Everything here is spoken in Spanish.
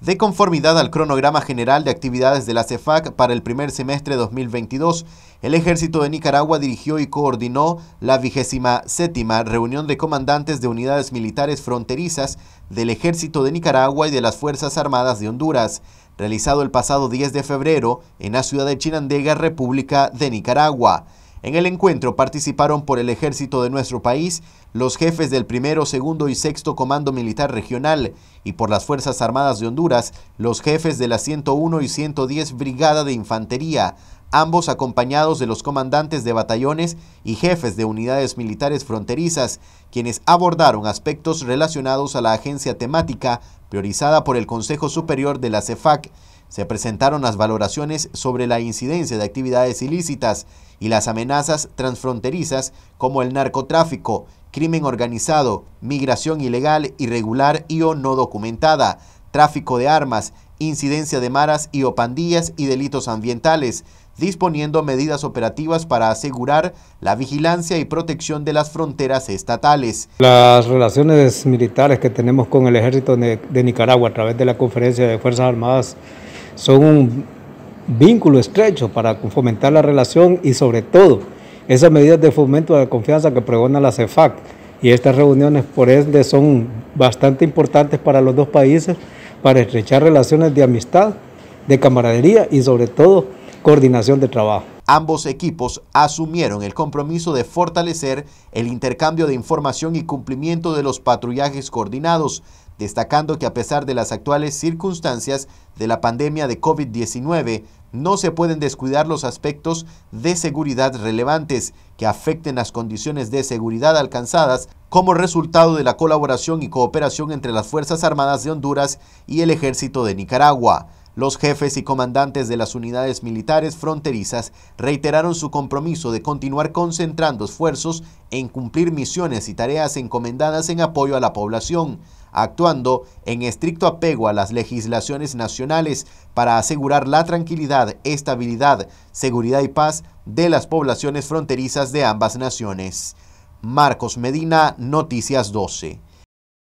De conformidad al cronograma general de actividades de la CEFAC para el primer semestre 2022, el Ejército de Nicaragua dirigió y coordinó la vigésima séptima reunión de comandantes de unidades militares fronterizas del Ejército de Nicaragua y de las Fuerzas Armadas de Honduras, realizado el pasado 10 de febrero en la ciudad de Chinandega, República de Nicaragua. En el encuentro participaron por el ejército de nuestro país los jefes del primero, segundo y sexto Comando Militar Regional y por las Fuerzas Armadas de Honduras los jefes de la 101 y 110 Brigada de Infantería, ambos acompañados de los comandantes de batallones y jefes de unidades militares fronterizas, quienes abordaron aspectos relacionados a la agencia temática priorizada por el Consejo Superior de la CEFAC se presentaron las valoraciones sobre la incidencia de actividades ilícitas y las amenazas transfronterizas como el narcotráfico, crimen organizado, migración ilegal, irregular y o no documentada, tráfico de armas, incidencia de maras y o pandillas y delitos ambientales, disponiendo medidas operativas para asegurar la vigilancia y protección de las fronteras estatales. Las relaciones militares que tenemos con el ejército de Nicaragua a través de la conferencia de Fuerzas Armadas son un vínculo estrecho para fomentar la relación y sobre todo esas medidas de fomento de la confianza que pregona la CEFAC. Y estas reuniones por ende son bastante importantes para los dos países para estrechar relaciones de amistad, de camaradería y sobre todo coordinación de trabajo ambos equipos asumieron el compromiso de fortalecer el intercambio de información y cumplimiento de los patrullajes coordinados, destacando que a pesar de las actuales circunstancias de la pandemia de COVID-19, no se pueden descuidar los aspectos de seguridad relevantes que afecten las condiciones de seguridad alcanzadas como resultado de la colaboración y cooperación entre las Fuerzas Armadas de Honduras y el Ejército de Nicaragua. Los jefes y comandantes de las unidades militares fronterizas reiteraron su compromiso de continuar concentrando esfuerzos en cumplir misiones y tareas encomendadas en apoyo a la población, actuando en estricto apego a las legislaciones nacionales para asegurar la tranquilidad, estabilidad, seguridad y paz de las poblaciones fronterizas de ambas naciones. Marcos Medina, Noticias 12.